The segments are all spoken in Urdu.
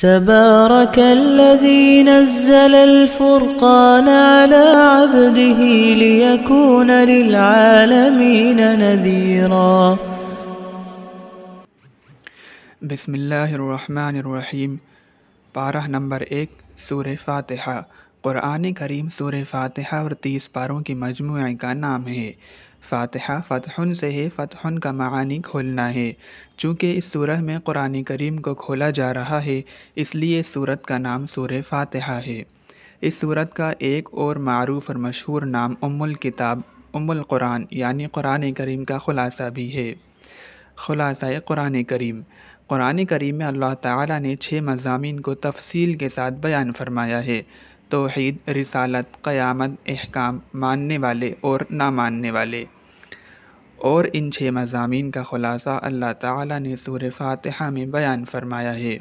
تبارك الذي نزل الفرقان على عبده ليكون للعالمين نذيرا بسم الله الرحمن الرحيم پارہ نمبر ایک سورة فاتحہ قرآن کریم سورة فاتحہ اور تیس پاروں کی مجموعہ کا نام ہے فاتحہ فتح سے ہے فتح کا معانی کھولنا ہے چونکہ اس سورہ میں قرآن کریم کو کھولا جا رہا ہے اس لیے سورت کا نام سور فاتحہ ہے اس صورت کا ایک اور معروف اور مشہور نام ام الکتاب ام القرآن یعنی قرآن کریم کا خلاصہ بھی ہے خلاصہ قرآن کریم قرآن کریم میں اللہ تعالیٰ نے چھ مضامین کو تفصیل کے ساتھ بیان فرمایا ہے توحید رسالت قیامت احکام ماننے والے اور نہ ماننے والے اور ان چھ مضامین کا خلاصہ اللہ تعالیٰ نے سور فاتحہ میں بیان فرمایا ہے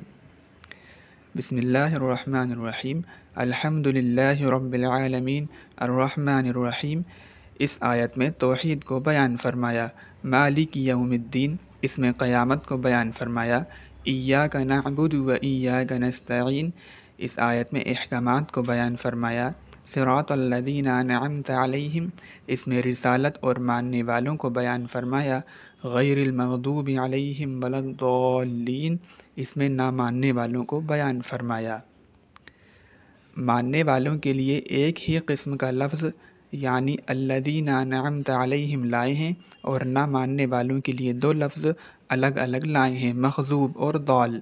بسم اللہ الرحمن الرحیم الحمد للہ رب العالمین الرحمن الرحیم اس آیت میں توحید کو بیان فرمایا مالک یوم الدین اس میں قیامت کو بیان فرمایا ایاک کا و ایاک کا نستعین اس آیت میں احکامات کو بیان فرمایا الذین انعمت علیہم اس میں رسالت اور ماننے والوں کو بیان فرمایا غیر المغضوب علیہم الضالین اس میں نہ ماننے والوں کو بیان فرمایا ماننے والوں کے لیے ایک ہی قسم کا لفظ یعنی الذین انعمت علیہم لائے ہیں اور نہ ماننے والوں کے لیے دو لفظ الگ الگ لائے ہیں مخضوب اور دول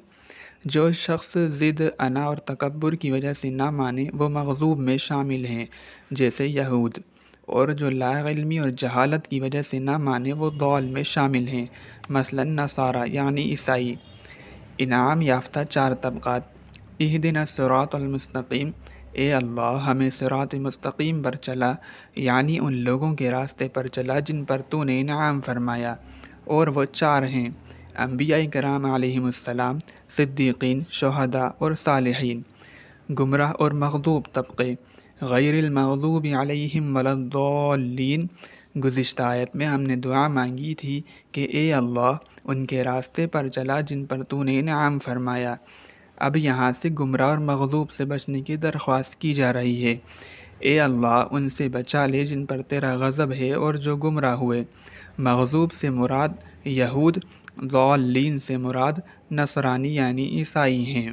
جو شخص ضد انا اور تکبر کی وجہ سے نہ مانے وہ مغضوب میں شامل ہیں جیسے یہود اور جو لا علمی اور جہالت کی وجہ سے نہ مانے وہ دول میں شامل ہیں مثلا نصارہ یعنی عیسائی انعام یافتہ چار طبقات اہدن سرات المستقیم اے اللہ ہمیں سرات مستقیم پر چلا یعنی ان لوگوں کے راستے پر چلا جن پر تو نے انعام فرمایا اور وہ چار ہیں انبیاء کرام علیہم السلام صدیقین شہدہ اور صالحین گمراہ اور مغضوب طبقے غیر المغضوب علیہم ولدین گزشتہ آیت میں ہم نے دعا مانگی تھی کہ اے اللہ ان کے راستے پر چلا جن پر تو نے انعام فرمایا اب یہاں سے گمراہ اور مغلوب سے بچنے کی درخواست کی جا رہی ہے اے اللہ ان سے بچا لے جن پر تیرا غضب ہے اور جو گمراہ ہوئے مغزوب سے مراد یہود ضالین سے مراد نصرانی یعنی عیسائی ہیں